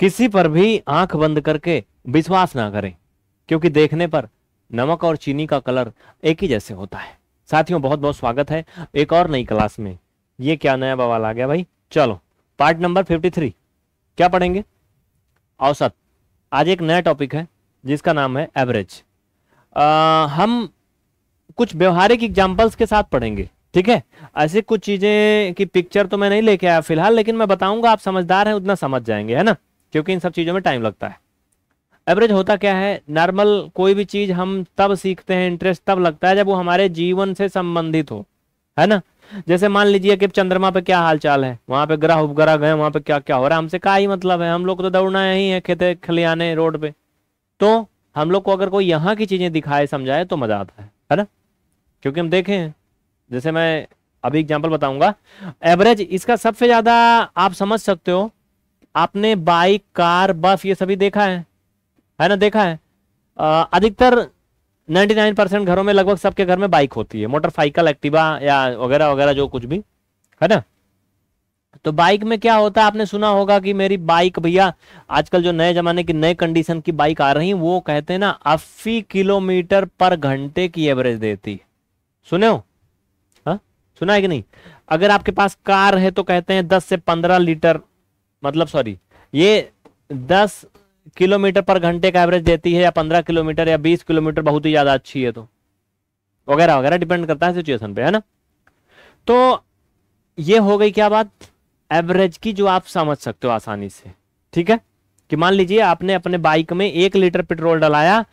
किसी पर भी आंख बंद करके विश्वास ना करें क्योंकि देखने पर नमक और चीनी का कलर एक ही जैसे होता है साथियों बहुत बहुत स्वागत है एक और नई क्लास में ये क्या नया बवाल आ गया भाई चलो पार्ट नंबर फिफ्टी थ्री क्या पढ़ेंगे औसत आज एक नया टॉपिक है जिसका नाम है एवरेज हम कुछ व्यवहारिक एग्जाम्पल्स के साथ पढ़ेंगे ठीक है ऐसी कुछ चीजें की पिक्चर तो मैं नहीं लेके आया फिलहाल लेकिन मैं बताऊंगा आप समझदार हैं उतना समझ जाएंगे है ना क्योंकि इन सब चीज़ों में टाइम लगता है एवरेज होता क्या है नॉर्मल कोई भी चीज़ हम तब सीखते हैं इंटरेस्ट तब लगता है जब वो हमारे जीवन से संबंधित हो है ना जैसे मान लीजिए कि चंद्रमा पे क्या हाल चाल है वहां पे ग्रह उपग्रह गए वहां पे क्या क्या हो रहा है हमसे का ही मतलब है हम लोग तो दौड़ना ही है खेते खलियाने रोड पे तो हम लोग को अगर कोई यहाँ की चीज़ें दिखाए समझाए तो मज़ा आता है है ना क्योंकि हम देखे हैं जैसे मैं अभी एग्जाम्पल बताऊंगा एवरेज इसका सबसे ज़्यादा आप समझ सकते हो आपने बाइक कार बस ये सभी देखा है है ना देखा है अधिकतर 99 परसेंट घरों में लगभग सबके घर में बाइक होती है मोटरसाइकिल एक्टिवा या वगैरह वगैरह जो कुछ भी है ना तो बाइक में क्या होता है आपने सुना होगा कि मेरी बाइक भैया आजकल जो नए जमाने की नए कंडीशन की बाइक आ रही वो कहते हैं ना अस्सी किलोमीटर पर घंटे की एवरेज देती सुने हो हा? सुना है कि नहीं अगर आपके पास कार है तो कहते हैं दस से पंद्रह लीटर मतलब सॉरी ये दस किलोमीटर पर घंटे का एवरेज देती है या पंद्रह किलोमीटर या बीस किलोमीटर बहुत ही ज़्यादा अच्छी है तो वगैरह वगैरह डिपेंड करता है सिचुएशन पे है ना तो ये हो गई क्या बात एवरेज की जो आप समझ सकते हो आसानी से ठीक है कि मान लीजिए आपने अपने बाइक में एक लीटर पेट्रोल डलाया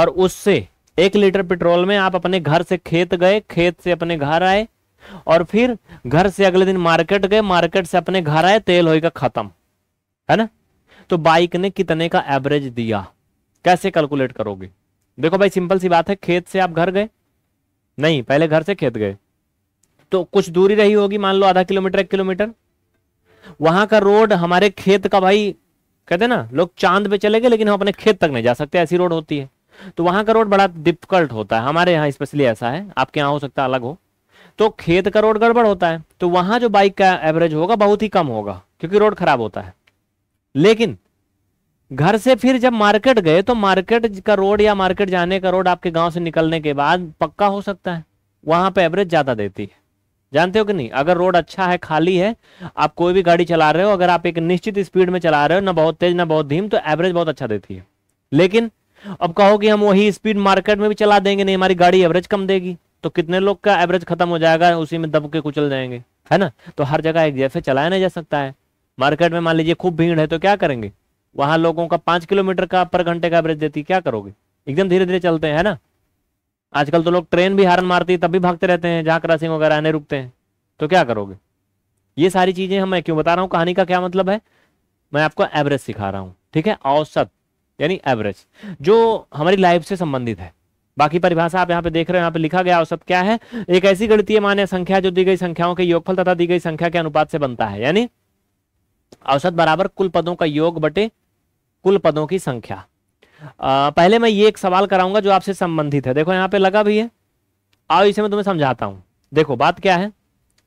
और उससे एक लीटर पेट्रोल में आप अपने घर से खेत गए खेत से अपने घर आए और फिर घर से अगले दिन मार्केट गए मार्केट से अपने घर आए तेल होगा खत्म है ना तो बाइक ने कितने का एवरेज दिया कैसे कैलकुलेट करोगे देखो भाई सिंपल सी बात है खेत से आप घर गए नहीं पहले घर से खेत गए तो कुछ दूरी रही होगी मान लो आधा किलोमीटर एक किलोमीटर वहां का रोड हमारे खेत का भाई कहते ना लोग चांद पे चले गए लेकिन हम अपने खेत तक नहीं जा सकते ऐसी रोड होती है तो वहां का रोड बड़ा डिफिकल्ट होता है हमारे यहाँ स्पेशली ऐसा है आपके यहाँ हो सकता है अलग हो तो खेत का रोड गड़बड़ होता है तो वहां जो बाइक का एवरेज होगा बहुत ही कम होगा क्योंकि रोड खराब होता है लेकिन घर से फिर जब मार्केट गए तो मार्केट का रोड या मार्केट जाने का रोड आपके गांव से निकलने के बाद पक्का हो सकता है वहां पे एवरेज ज्यादा देती है जानते हो कि नहीं अगर रोड अच्छा है खाली है आप कोई भी गाड़ी चला रहे हो अगर आप एक निश्चित स्पीड में चला रहे हो ना बहुत तेज ना बहुत धीम तो एवरेज बहुत अच्छा देती है लेकिन अब कहो कि हम वही स्पीड मार्केट में भी चला देंगे नहीं हमारी गाड़ी एवरेज कम देगी तो कितने लोग का एवरेज खत्म हो जाएगा उसी में दब के कुचल जाएंगे है ना तो हर जगह एक जैसे चलाया नहीं जा सकता है मार्केट में मान लीजिए खूब भीड़ है तो क्या करेंगे वहां लोगों का पांच किलोमीटर का पर घंटे का एवरेज देती क्या करोगे एकदम धीरे धीरे चलते हैं है ना आजकल तो लोग ट्रेन भी हारन मारती है तब भी भागते रहते हैं जहां क्रॉसिंग वगैरह आने रुकते हैं तो क्या करोगे ये सारी चीजें हम मैं क्यों बता रहा हूँ कहानी का क्या मतलब है मैं आपको एवरेज सिखा रहा हूँ ठीक है औसत यानी एवरेज जो हमारी लाइफ से संबंधित है बाकी परिभाषा आप यहाँ पे देख रहे हैं यहाँ पे लिखा गया औसत क्या है एक ऐसी गणितीय मान्य संख्या जो दी गई संख्याओं के योगफल तथा दी गई संख्या के अनुपात से बनता है यानी औसत बराबर कुल पदों का योग बटे कुल पदों की संख्या आ, पहले मैं ये एक सवाल कराऊंगा जो आपसे संबंधित है देखो यहाँ पे लगा भी है आओ इसे मैं तुम्हें समझाता हूं देखो बात क्या है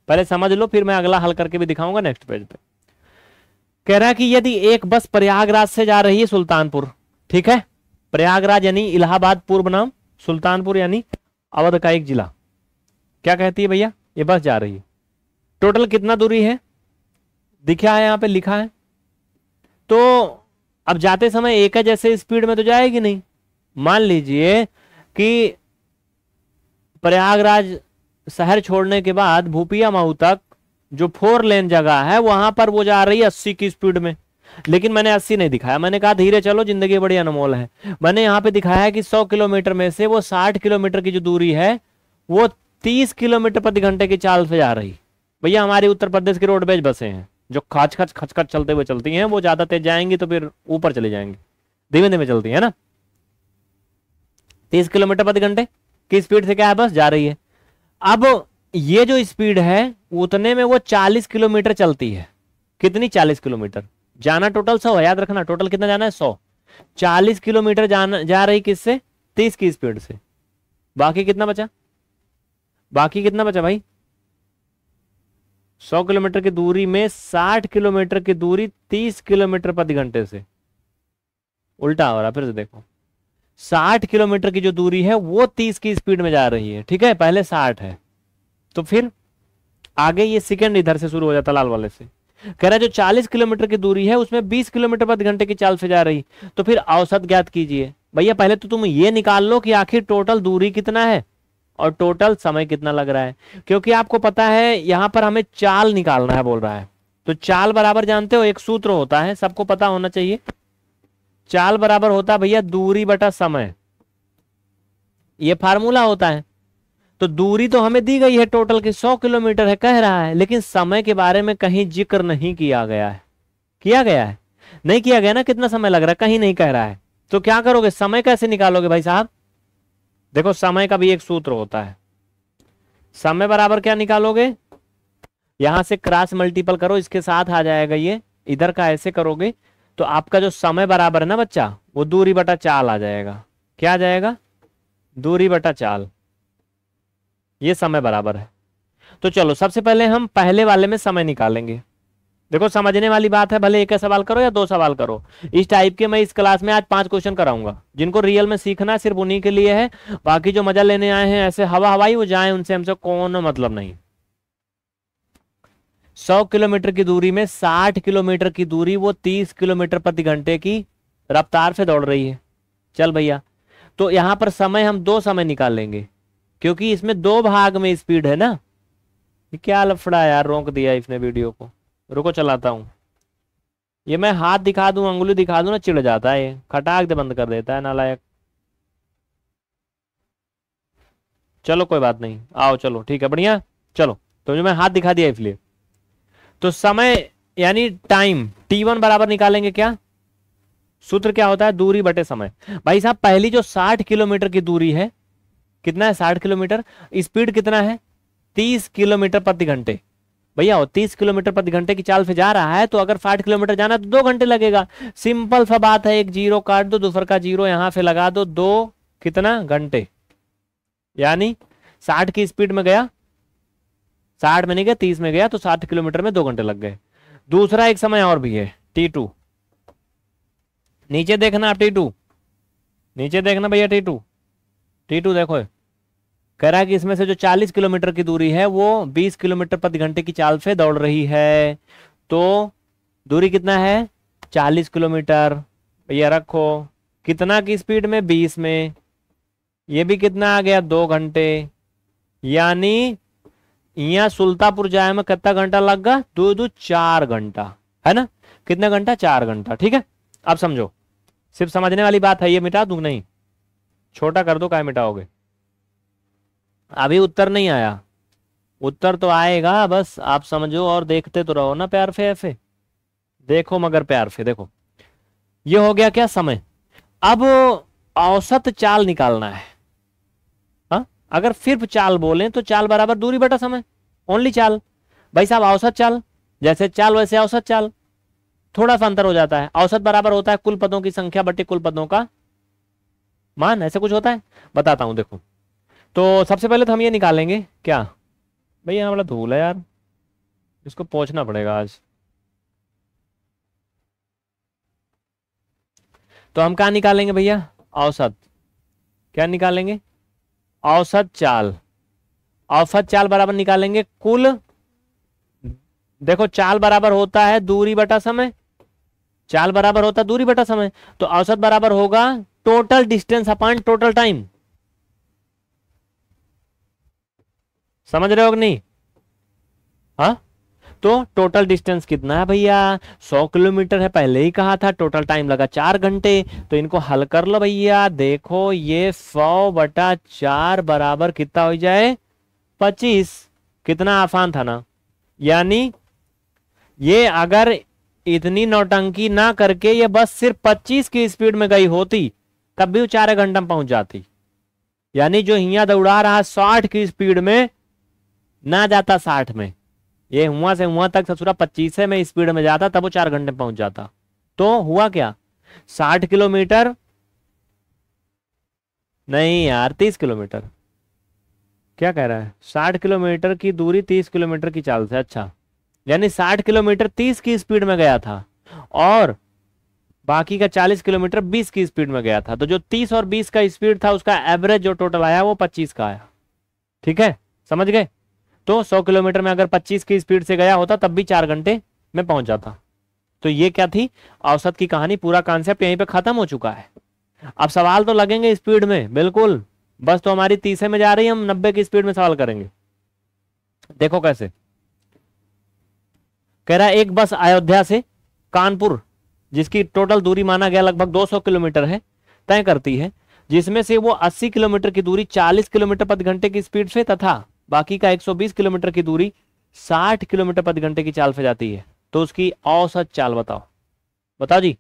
पहले समझ लो फिर मैं अगला हल करके भी दिखाऊंगा नेक्स्ट पेज पे कह रहा है कि यदि एक बस प्रयागराज से जा रही है सुल्तानपुर ठीक है प्रयागराज यानी इलाहाबाद पूर्व नाम सुल्तानपुर यानी अवध का एक जिला क्या कहती है भैया ये बस जा रही है टोटल कितना दूरी है दिखा है यहां पे लिखा है तो अब जाते समय एक जैसे स्पीड में तो जाएगी नहीं मान लीजिए कि प्रयागराज शहर छोड़ने के बाद भूपिया मऊ तक जो फोर लेन जगह है वहां पर वो जा रही है अस्सी की स्पीड में लेकिन मैंने अस्सी नहीं दिखाया मैंने कहा धीरे चलो जिंदगी बड़ी अनमोल है मैंने यहाँ पे दिखाया कि सौ किलोमीटर में से वो साठ किलोमीटर की जो दूरी है वो तीस किलोमीटर प्रति घंटे की चाल से जा रही भैया हमारी उत्तर प्रदेश की रोडवेज बसे हैं जो खच खच खच खच चलते हुए चलती हैं वो ज्यादा तेज जाएंगी तो फिर ऊपर चले जाएंगे धीमे धीमे चलती है ना तीस किलोमीटर प्रति घंटे की स्पीड से क्या है बस जा रही है अब ये जो स्पीड है उतने में वो चालीस किलोमीटर चलती है कितनी चालीस किलोमीटर जाना टोटल सौ याद रखना टोटल कितना जाना है सौ चालीस किलोमीटर जाना जा रही किससे तीस की स्पीड से बाकी कितना बचा बाकी कितना बचा भाई सौ किलोमीटर की दूरी में साठ किलोमीटर की दूरी तीस किलोमीटर प्रति घंटे से उल्टा हो रहा फिर से देखो साठ किलोमीटर की जो दूरी है वो तीस की स्पीड में जा रही है ठीक है पहले साठ है तो फिर आगे ये सेकेंड इधर से शुरू हो जाता लाल वाले से कह रहा जो 40 किलोमीटर की दूरी है उसमें 20 किलोमीटर प्रति घंटे की चाल से जा रही तो फिर औसत ज्ञात कीजिए भैया पहले तो तुम ये निकाल लो कि आखिर टोटल दूरी कितना है और टोटल समय कितना लग रहा है क्योंकि आपको पता है यहां पर हमें चाल निकालना है बोल रहा है तो चाल बराबर जानते हो एक सूत्र होता है सबको पता होना चाहिए चाल बराबर होता है भैया दूरी बटा समय यह फार्मूला होता है तो दूरी तो हमें दी गई है टोटल की सौ किलोमीटर है कह रहा है लेकिन समय के बारे में कहीं जिक्र नहीं किया गया है किया गया है नहीं किया गया ना कितना समय लग रहा है कहीं नहीं कह रहा है तो क्या करोगे समय कैसे निकालोगे भाई साहब देखो समय का भी एक सूत्र होता है समय बराबर क्या निकालोगे यहां से क्रॉस मल्टीपल करो इसके साथ आ जाएगा ये इधर का ऐसे करोगे तो आपका जो समय बराबर है ना बच्चा वो दूरी बटा चाल आ जाएगा क्या आ जाएगा दूरी बटा चाल ये समय बराबर है तो चलो सबसे पहले हम पहले वाले में समय निकालेंगे देखो समझने वाली बात है भले एक सवाल करो या दो सवाल करो इस टाइप के मैं इस क्लास में आज पांच क्वेश्चन कराऊंगा जिनको रियल में सीखना सिर्फ उन्हीं के लिए है बाकी जो मजा लेने आए हैं ऐसे हवा हवाई वो जाए उनसे हमसे कौन मतलब नहीं सौ किलोमीटर की दूरी में साठ किलोमीटर की दूरी वो तीस किलोमीटर प्रति घंटे की रफ्तार से दौड़ रही है चल भैया तो यहां पर समय हम दो समय निकाल लेंगे क्योंकि इसमें दो भाग में स्पीड है ना ये क्या लफड़ा यार रोक दिया इसने वीडियो को रुको चलाता हूं ये मैं हाथ दिखा दू अंगुली दिखा दू ना चिड़ जाता है ये खटाक दे बंद कर देता है नालायक चलो कोई बात नहीं आओ चलो ठीक है बढ़िया चलो तो जो मैं हाथ दिखा दिया इसलिए तो समय यानी टाइम टी वन बराबर निकालेंगे क्या सूत्र क्या होता है दूरी बटे समय भाई साहब पहली जो साठ किलोमीटर की दूरी है कितना है साठ किलोमीटर स्पीड कितना है तीस किलोमीटर प्रति घंटे भैया वो तीस किलोमीटर प्रति घंटे की चाल से जा रहा है तो अगर साठ किलोमीटर जाना तो दो घंटे लगेगा सिंपल सा बात है एक जीरो काट दो दूसर का जीरो यहां से लगा दो दो कितना घंटे यानी साठ की स्पीड में गया साठ में नहीं गया तीस में गया तो साठ किलोमीटर में दो घंटे लग गए दूसरा एक समय और भी है टी टू नीचे देखना आप टी टू नीचे देखना भैया टी टू टी टू देखो है। कह रहा है कि इसमें से जो 40 किलोमीटर की दूरी है वो 20 किलोमीटर प्रति घंटे की चाल से दौड़ रही है तो दूरी कितना है 40 किलोमीटर ये रखो कितना की स्पीड में 20 में ये भी कितना आ गया दो घंटे यानी यहाँ सुल्तापुर जाए में कितना घंटा लग गया दो दो चार घंटा है ना कितना घंटा चार घंटा ठीक है अब समझो सिर्फ समझने वाली बात है ये मिटा दू नहीं छोटा कर दो क्या मिटाओगे अभी उत्तर नहीं आया उत्तर तो आएगा बस आप समझो और देखते तो रहो ना प्यार फे ऐसे देखो मगर प्यार फे देखो ये हो गया क्या समय अब औसत चाल निकालना है हा? अगर सिर्फ चाल बोले तो चाल बराबर दूरी बटा समय ओनली चाल भाई साहब औसत चाल जैसे चाल वैसे औसत चाल थोड़ा सा अंतर हो जाता है औसत बराबर होता है कुल पदों की संख्या बटे कुल पदों का मान ऐसे कुछ होता है बताता हूं देखो तो सबसे पहले तो हम ये निकालेंगे क्या भाई यहाँ बड़ा धूल है यार इसको पहुँचना पड़ेगा आज तो हम कहा निकालेंगे भैया औसत क्या निकालेंगे औसत चाल औसत चाल बराबर निकालेंगे कुल देखो चाल बराबर होता है दूरी बटा समय चाल बराबर होता है दूरी बटा समय तो औसत बराबर होगा total distance upon total time समझ रहे हो कि नहीं हा? तो टोटल डिस्टेंस कितना है भैया 100 किलोमीटर है पहले ही कहा था टोटल टाइम लगा चार घंटे तो इनको हल कर लो भैया देखो ये 100 बटा चार बराबर कितना हो जाए 25 कितना आसान था ना यानी ये अगर इतनी नौटंकी ना करके ये बस सिर्फ 25 की स्पीड में गई होती तब भी वो चार घंटे में पहुंच जाती यानी जो हिया दौड़ा रहा साठ की स्पीड में ना जाता साठ में ये हुआ से हुआ तक ससुरा पच्चीस में स्पीड में जाता तब वो चार घंटे में पहुंच जाता तो हुआ क्या साठ किलोमीटर नहीं यार तीस किलोमीटर क्या कह रहा है साठ किलोमीटर की दूरी तीस किलोमीटर की चाल से अच्छा यानी साठ किलोमीटर तीस की स्पीड में गया था और बाकी का चालीस किलोमीटर बीस की स्पीड में गया था तो जो तीस और बीस का स्पीड था उसका एवरेज जो टोटल आया वो पच्चीस का आया ठीक है समझ गए तो 100 किलोमीटर में अगर 25 की स्पीड से गया होता तब भी चार घंटे में पहुंच जाता तो ये क्या थी औसत की कहानी पूरा कॉन्सेप्ट यहीं पे खत्म हो चुका है अब सवाल तो लगेंगे स्पीड में बिल्कुल बस तो हमारी तीसरे में जा रही है हम नब्बे की स्पीड में सवाल करेंगे देखो कैसे कह रहा है एक बस अयोध्या से कानपुर जिसकी टोटल दूरी माना गया लगभग 200 किलोमीटर है तय करती है जिसमें से वो 80 किलोमीटर की दूरी 40 किलोमीटर प्रति घंटे की स्पीड से तथा बाकी का 120 किलोमीटर की दूरी 60 किलोमीटर प्रति घंटे की चाल से जाती है तो उसकी औसत चाल बताओ बताओ जी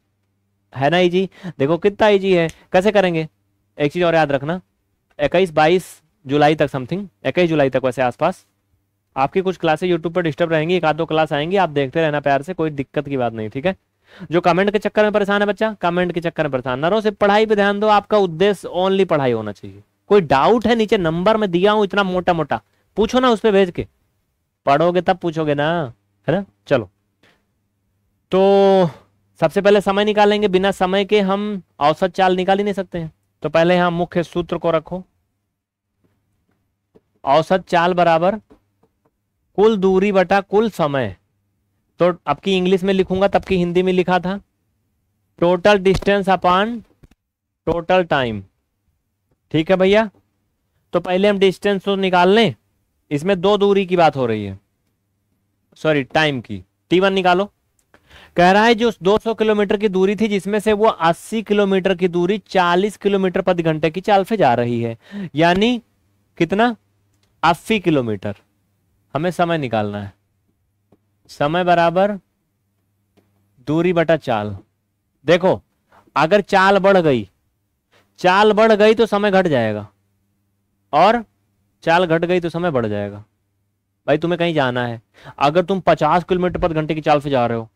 है ना इजी देखो कितना इजी है कैसे करेंगे एक चीज और याद रखना इक्कीस बाईस जुलाई तक समथिंग इक्कीस जुलाई तक वैसे आसपास आपकी कुछ क्लासे यूट्यूब पर डिस्टर्ब रहेंगी एक आध दो क्लास आएंगी आप देखते रहना प्यार से कोई दिक्कत की बात नहीं ठीक है जो कमेंट के चक्कर में परेशान है बच्चा कमेंट के चक्कर में परेशान ना रहो सिर्फ पढ़ाई पे ध्यान दो आपका उद्देश्य ओनली पढ़ाई होना चाहिए कोई डाउट है नीचे नंबर में दिया हूं इतना मोटा मोटा पूछो ना उस पर भेज के पढ़ोगे तब पूछोगे ना है ना चलो तो सबसे पहले समय निकालेंगे बिना समय के हम औसत चाल निकाल ही नहीं सकते हैं तो पहले यहां मुख्य सूत्र को रखो औसत चाल बराबर कुल दूरी बटा कुल समय तो अब की इंग्लिश में लिखूंगा तब की हिंदी में लिखा था total distance upon total time ठीक है भैया तो पहले हम डिस्टेंस तो निकाल लें इसमें दो दूरी की बात हो रही है सॉरी टाइम की टी वन निकालो कह रहा है जो 200 किलोमीटर की दूरी थी जिसमें से वो 80 किलोमीटर की दूरी 40 किलोमीटर प्रति घंटे की चाल से जा रही है यानी कितना अस्सी किलोमीटर हमें समय निकालना है समय बराबर दूरी बटा चाल देखो अगर चाल बढ़ गई चाल बढ़ गई तो समय घट जाएगा और चाल घट गई तो समय बढ़ जाएगा भाई तुम्हें कहीं जाना है अगर तुम पचास किलोमीटर पर घंटे की चाल से जा रहे हो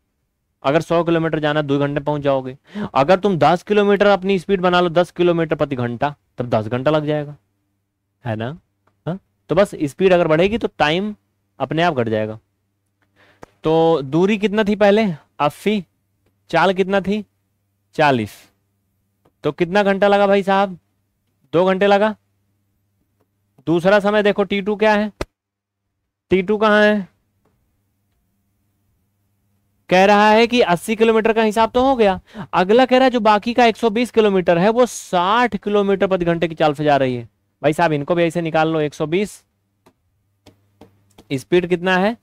अगर सौ किलोमीटर जाना दो घंटे पहुंच जाओगे अगर तुम दस किलोमीटर अपनी स्पीड बना लो दस किलोमीटर प्रति घंटा तब दस घंटा लग जाएगा है ना हा? तो बस स्पीड अगर बढ़ेगी तो टाइम अपने आप घट जाएगा तो दूरी कितना थी पहले अस्सी चाल कितना थी चालीस तो कितना घंटा लगा भाई साहब दो घंटे लगा दूसरा समय देखो टी टू क्या है टी टू कहां है कह रहा है कि 80 किलोमीटर का हिसाब तो हो गया अगला कह रहा है जो बाकी का 120 किलोमीटर है वो 60 किलोमीटर प्रति घंटे की चाल से जा रही है भाई साहब इनको भी ऐसे निकाल लो 120 स्पीड कितना है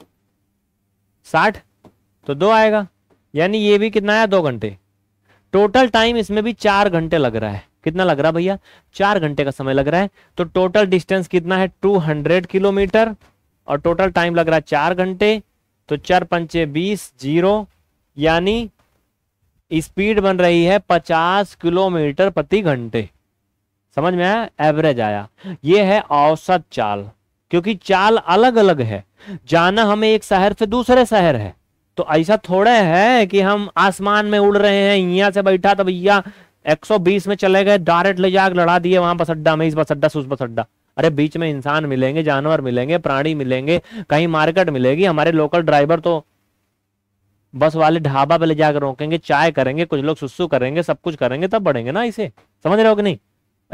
60 तो दो आएगा यानी ये भी कितना है दो घंटे टोटल टाइम इसमें भी चार घंटे लग रहा है कितना लग रहा भैया चार घंटे का समय लग रहा है तो टोटल डिस्टेंस कितना है टू हंड्रेड किलोमीटर और टोटल टाइम लग रहा है चार घंटे तो चार पंचे बीस जीरो यानी स्पीड बन रही है पचास किलोमीटर प्रति घंटे समझ में आया एवरेज आया ये है औसत चाल क्योंकि चाल अलग अलग है जाना हमें एक शहर से दूसरे शहर है तो ऐसा थोड़ा है कि हम आसमान में उड़ रहे हैं यहां से बैठा तो भैया 120 में चले गए डायरेक्ट ले जाकर लड़ा दिए वहां बस अड्डा में इस बस अड्डा उस बस अड्डा अरे बीच में इंसान मिलेंगे जानवर मिलेंगे प्राणी मिलेंगे कहीं मार्केट मिलेगी हमारे लोकल ड्राइवर तो बस वाले ढाबा पे ले जाकर रोकेंगे चाय करेंगे कुछ लोग सुस्सू करेंगे सब कुछ करेंगे तब बढ़ेंगे ना इसे समझ रहे हो कि नहीं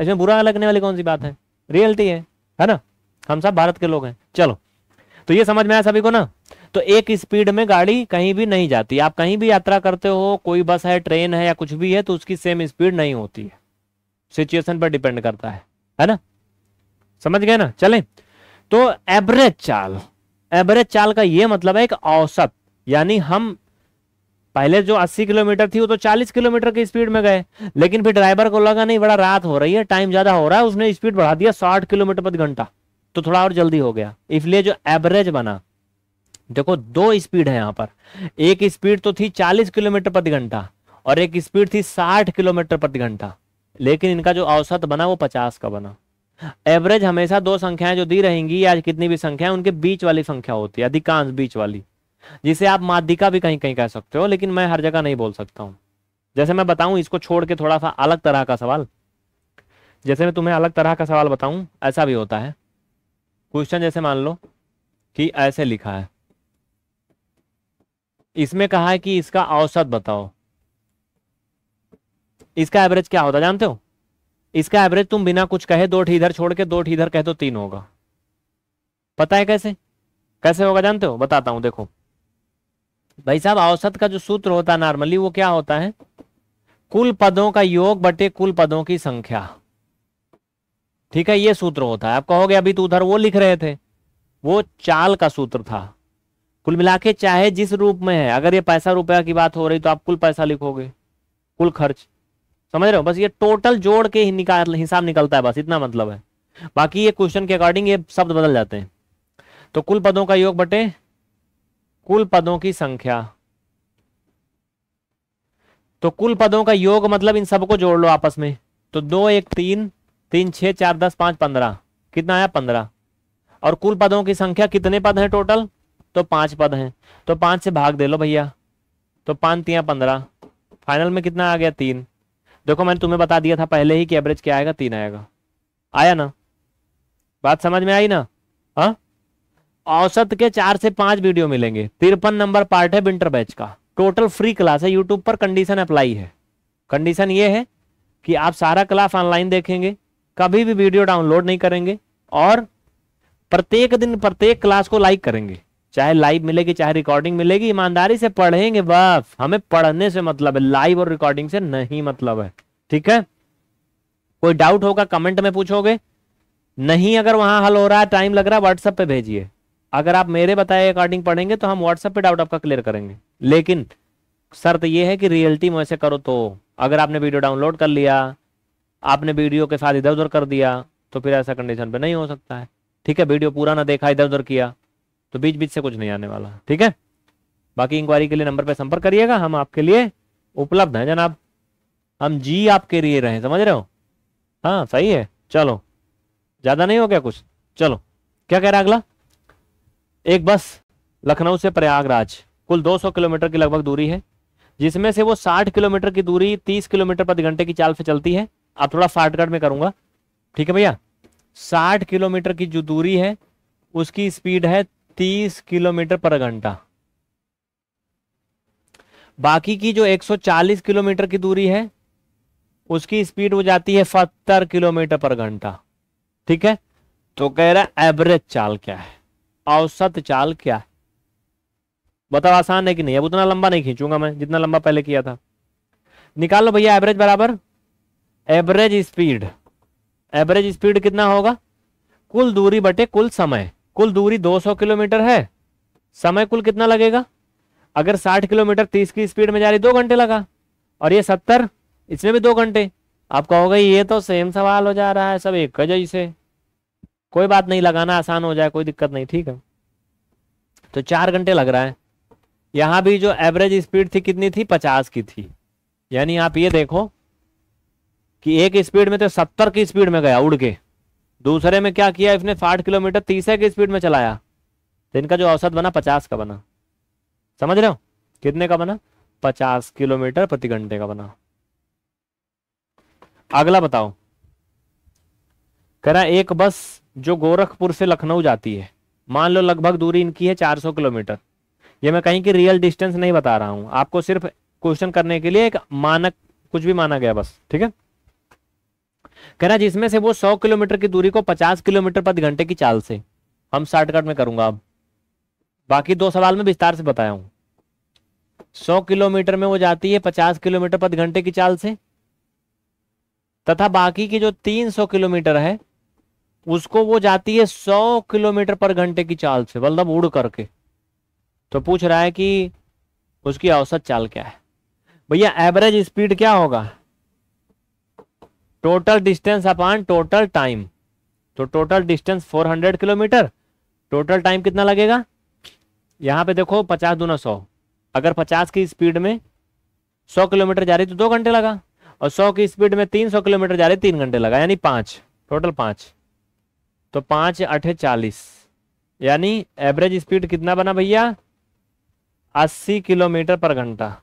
इसमें बुरा लगने वाली कौन सी बात है रियलिटी है है ना हम सब भारत के लोग हैं चलो तो ये समझ में आया सभी को ना तो एक स्पीड में गाड़ी कहीं भी नहीं जाती आप कहीं भी यात्रा करते हो कोई बस है ट्रेन है या कुछ भी है तो उसकी सेम स्पीड नहीं होती है सिचुएशन पर डिपेंड करता है है ना समझ गए ना चले तो एवरेज चाल एवरेज चाल का यह मतलब है एक औसत यानी हम पहले जो 80 किलोमीटर थी वो तो 40 किलोमीटर की स्पीड में गए लेकिन फिर ड्राइवर को लगा नहीं बड़ा रात हो रही है टाइम ज्यादा हो रहा है उसने स्पीड बढ़ा दिया 60 किलोमीटर प्रति घंटा तो थोड़ा और जल्दी हो गया इसलिए जो एवरेज बना देखो दो स्पीड है यहां पर एक स्पीड तो थी 40 किलोमीटर प्रति घंटा और एक स्पीड थी 60 किलोमीटर प्रति घंटा लेकिन इनका जो औसत बना वो 50 का बना एवरेज हमेशा दो संख्याएं जो दी रहेंगी या कितनी भी संख्या उनके बीच वाली संख्या होती है अधिकांश बीच वाली जिसे आप माध्यिका भी कहीं कहीं कह सकते हो लेकिन मैं हर जगह नहीं बोल सकता हूं जैसे मैं बताऊं इसको छोड़ के थोड़ा सा अलग तरह का सवाल जैसे मैं तुम्हें अलग तरह का सवाल बताऊं ऐसा भी होता है क्वेश्चन जैसे मान लो कि ऐसे लिखा है इसमें कहा है कि इसका औसत बताओ इसका एवरेज क्या होता जानते हो इसका एवरेज तुम बिना कुछ कहे दो इधर छोड़ के दो इधर कहे तो तीन होगा पता है कैसे कैसे होगा जानते हो बताता हूं देखो भाई साहब औसत का जो सूत्र होता है नॉर्मली वो क्या होता है कुल पदों का योग बटे कुल पदों की संख्या ठीक है ये सूत्र होता है आप कहोगे अभी तो उधर वो लिख रहे थे वो चाल का सूत्र था कुल मिला के चाहे जिस रूप में है अगर ये पैसा रुपया की बात हो रही तो आप कुल पैसा लिखोगे कुल खर्च समझ रहे हो बस ये टोटल जोड़ के ही निकाल हिसाब निकलता है बस इतना मतलब है बाकी ये क्वेश्चन के अकॉर्डिंग ये शब्द बदल जाते हैं तो कुल पदों का योग बटे कुल पदों की संख्या तो कुल पदों का योग मतलब इन सबको जोड़ लो आपस में तो दो एक तीन तीन छह चार दस पांच पंद्रह कितना आया पंद्रह और कुल पदों की संख्या कितने पद हैं टोटल तो पांच पद हैं तो पांच से भाग दे लो भैया तो पांच तिया पंद्रह फाइनल में कितना आ गया तीन देखो मैंने तुम्हें बता दिया था पहले ही कि एवरेज क्या आएगा तीन आएगा आया ना बात समझ में आई ना हा? औसत के चार से पांच वीडियो मिलेंगे तिरपन नंबर पार्ट है विंटर बैच का टोटल फ्री क्लास है यूट्यूब पर कंडीशन अप्लाई है कंडीशन ये है कि आप सारा क्लास ऑनलाइन देखेंगे कभी भी वीडियो डाउनलोड नहीं करेंगे और प्रत्येक दिन प्रत्येक क्लास को लाइक करेंगे चाहे लाइव मिलेगी चाहे रिकॉर्डिंग मिलेगी ईमानदारी से पढ़ेंगे बस हमें पढ़ने से मतलब है लाइव और रिकॉर्डिंग से नहीं मतलब है ठीक है कोई डाउट होगा कमेंट में पूछोगे नहीं अगर वहां हल हो रहा है टाइम लग रहा है व्हाट्सएप पे भेजिए अगर आप मेरे बताए अकॉर्डिंग पढ़ेंगे तो हम व्हाट्सएप पे डाउट आपका क्लियर करेंगे लेकिन शर्त यह है कि रियलिटी में ऐसे करो तो अगर आपने वीडियो डाउनलोड कर लिया आपने वीडियो के साथ इधर उधर कर दिया तो फिर ऐसा कंडीशन पे नहीं हो सकता है ठीक है वीडियो पूरा ना देखा इधर उधर किया तो बीच बीच से कुछ नहीं आने वाला ठीक है बाकी इंक्वायरी के लिए नंबर पर संपर्क करिएगा हम आपके लिए उपलब्ध हैं जनाब हम जी आपके लिए रहे समझ रहे हो हाँ सही है चलो ज्यादा नहीं हो गया कुछ चलो क्या कह रहा अगला एक बस लखनऊ से प्रयागराज कुल 200 किलोमीटर की लगभग दूरी है जिसमें से वो 60 किलोमीटर की दूरी 30 किलोमीटर प्रति घंटे की चाल से चलती है आप थोड़ा शॉर्टकट में करूंगा ठीक है भैया 60 किलोमीटर की जो दूरी है उसकी स्पीड है तीस किलोमीटर पर घंटा बाकी की जो 140 किलोमीटर की दूरी है उसकी स्पीड हो जाती है सत्तर किलोमीटर पर घंटा ठीक है तो कह रहा एवरेज चाल क्या है औसत चाल क्या है बताओ आसान है कि नहीं अब उतना लंबा नहीं खींचूंगा मैं जितना लंबा पहले किया था निकाल लो भैया एवरेज बराबर एवरेज स्पीड एवरेज स्पीड कितना होगा कुल दूरी बटे कुल समय कुल दूरी 200 किलोमीटर है समय कुल कितना लगेगा अगर 60 किलोमीटर 30 की स्पीड में जा रही दो घंटे लगा और ये 70 इसमें भी दो घंटे आप कहोगे ये तो सेम सवाल हो जा रहा है सब एक जैसे कोई बात नहीं लगाना आसान हो जाए कोई दिक्कत नहीं ठीक है तो चार घंटे लग रहा है यहां भी जो एवरेज स्पीड थी कितनी थी पचास की थी यानी आप ये देखो कि एक स्पीड में तो सत्तर की स्पीड में गया उड़ के दूसरे में क्या किया इसने साठ किलोमीटर तीसरे की स्पीड में चलाया तो इनका जो औसत बना पचास का बना समझ रहे हो कितने का बना पचास किलोमीटर प्रति घंटे का बना अगला बताओ करा एक बस जो गोरखपुर से लखनऊ जाती है मान लो लगभग दूरी इनकी है 400 किलोमीटर ये मैं कहीं की रियल डिस्टेंस नहीं बता रहा हूं आपको सिर्फ क्वेश्चन करने के लिए एक मानक कुछ भी माना गया बस ठीक है कह रहा जिसमें से वो सौ किलोमीटर की दूरी को पचास किलोमीटर प्रति घंटे की चाल से हम शॉर्टकट में करूंगा अब बाकी दो सवाल में विस्तार से बताया हूं सौ किलोमीटर में वो जाती है पचास किलोमीटर प्रति घंटे की चाल से तथा बाकी की जो तीन सौ किलोमीटर है उसको वो जाती है सौ किलोमीटर पर घंटे की चाल से मतलब उड़ करके तो पूछ रहा है कि उसकी औसत चाल क्या है भैया एवरेज स्पीड क्या होगा total distance upon total time तो total distance 400 kilometre total time कितना लगेगा यहाँ पे देखो पचास दूना सौ अगर पचास की स्पीड में सौ किलोमीटर जा रही तो दो घंटे लगा और सौ की स्पीड में तीन सौ किलोमीटर जा रही तीन घंटे लगा यानी पाँच टोटल पाँच तो पाँच अठे चालीस यानी एवरेज स्पीड कितना बना भैया अस्सी किलोमीटर पर घंटा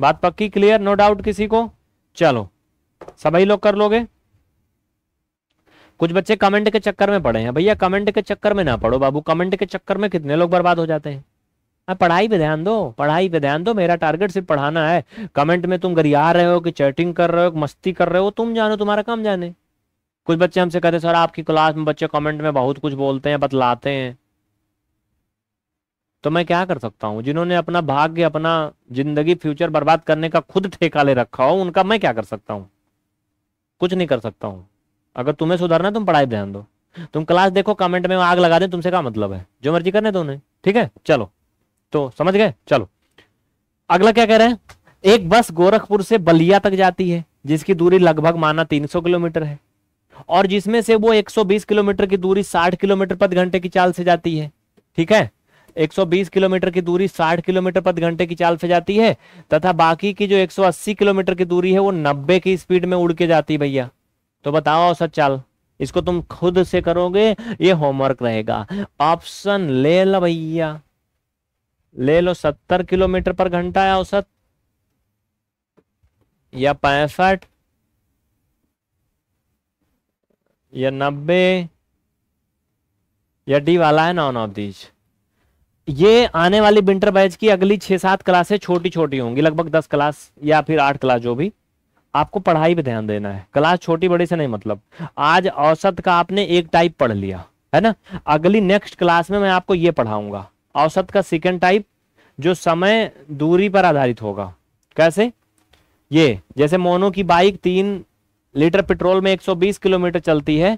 बात पक्की क्लियर नो डाउट किसी को चलो सभी लोग कर लोगे कुछ बच्चे कमेंट के चक्कर में पड़े हैं भैया कमेंट के चक्कर में ना पढ़ो बाबू कमेंट के चक्कर में कितने लोग बर्बाद हो जाते हैं हाँ पढ़ाई पे ध्यान दो पढ़ाई पे ध्यान दो मेरा टारगेट सिर्फ पढ़ाना है कमेंट में तुम गरिया रहे हो कि चैटिंग कर रहे हो मस्ती कर रहे हो तुम जानो तुम्हारा काम जाने कुछ बच्चे हमसे कहते सर आपकी क्लास में बच्चे कमेंट में बहुत कुछ बोलते हैं बतलाते हैं तो मैं क्या कर सकता हूँ जिन्होंने अपना भाग्य अपना जिंदगी फ्यूचर बर्बाद करने का खुद ठेका ले रखा हो उनका मैं क्या कर सकता हूँ कुछ नहीं कर सकता हूँ अगर तुम्हें सुधारना है तुम पढ़ाई ध्यान दो तुम क्लास देखो कमेंट में आग लगा दे तुमसे क्या मतलब है जो मर्जी करने दो उन्हें ठीक है चलो तो समझ गए चलो अगला क्या कह रहे हैं एक बस गोरखपुर से बलिया तक जाती है जिसकी दूरी लगभग माना 300 किलोमीटर है और जिसमें से वो 120 किलोमीटर की दूरी 60 किलोमीटर प्रति घंटे की चाल से जाती है ठीक है 120 किलोमीटर की दूरी 60 किलोमीटर प्रति घंटे की चाल से जाती है तथा बाकी की जो 180 किलोमीटर की दूरी है वो 90 की स्पीड में उड़ के जाती भैया तो बताओ औसत चाल इसको तुम खुद से करोगे ये होमवर्क रहेगा ऑप्शन ले लो भैया ले लो सत्तर किलोमीटर पर घंटा है औसत या पैंसठ या नब्बे या डी वाला है नॉन ऑफ दीज ये आने वाली विंटर बैच की अगली छह सात क्लासे छोटी छोटी होंगी लगभग दस क्लास या फिर आठ क्लास जो भी आपको पढ़ाई पे ध्यान देना है क्लास छोटी बड़ी से नहीं मतलब आज औसत का आपने एक टाइप पढ़ लिया है ना अगली नेक्स्ट क्लास में मैं आपको ये पढ़ाऊंगा औसत का सेकेंड टाइप जो समय दूरी पर आधारित होगा कैसे ये जैसे मोनो की बाइक तीन लीटर पेट्रोल में 120 किलोमीटर चलती है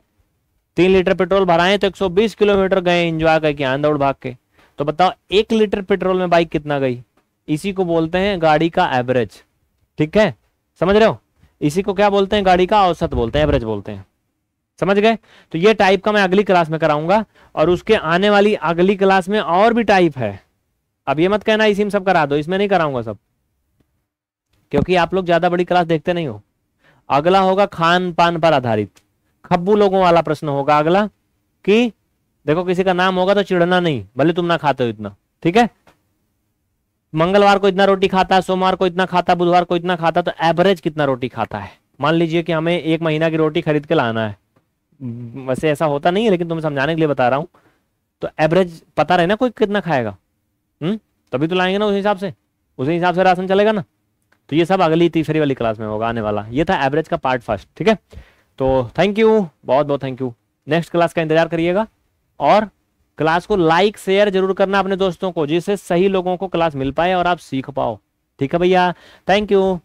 तीन लीटर पेट्रोल भराएं तो 120 किलोमीटर गए इंजॉय करके आंदौड़ भाग के तो बताओ एक लीटर पेट्रोल में बाइक कितना गई इसी को बोलते हैं गाड़ी का एवरेज ठीक है समझ रहे हो इसी को क्या बोलते हैं गाड़ी का औसत बोलते हैं एवरेज बोलते हैं समझ गए तो ये टाइप का मैं अगली क्लास में कराऊंगा और उसके आने वाली अगली क्लास में और भी टाइप है अब ये मत कहना इसी में सब करा दो इसमें नहीं कराऊंगा सब क्योंकि आप लोग ज्यादा बड़ी क्लास देखते नहीं हो अगला होगा खान पान पर आधारित खब्बू लोगों वाला प्रश्न होगा अगला कि देखो किसी का नाम होगा तो चिड़ना नहीं भले तुम ना खाते हो इतना ठीक है मंगलवार को इतना रोटी खाता है सोमवार को इतना खाता है बुधवार को इतना खाता तो एवरेज कितना रोटी खाता है मान लीजिए कि हमें एक महीना की रोटी खरीद के लाना है वैसे ऐसा होता नहीं है लेकिन तुम्हें समझाने के लिए बता रहा हूँ तो एवरेज पता रहे ना कोई कितना खाएगा हम्म तभी तो लाएंगे ना उस हिसाब से उसी हिसाब से राशन चलेगा ना तो ये सब अगली तीसरी वाली क्लास में होगा आने वाला ये था एवरेज का पार्ट फर्स्ट ठीक है तो थैंक यू बहुत बहुत थैंक यू नेक्स्ट क्लास का इंतजार करिएगा और क्लास को लाइक शेयर जरूर करना अपने दोस्तों को जिससे सही लोगों को क्लास मिल पाए और आप सीख पाओ ठीक है भैया थैंक यू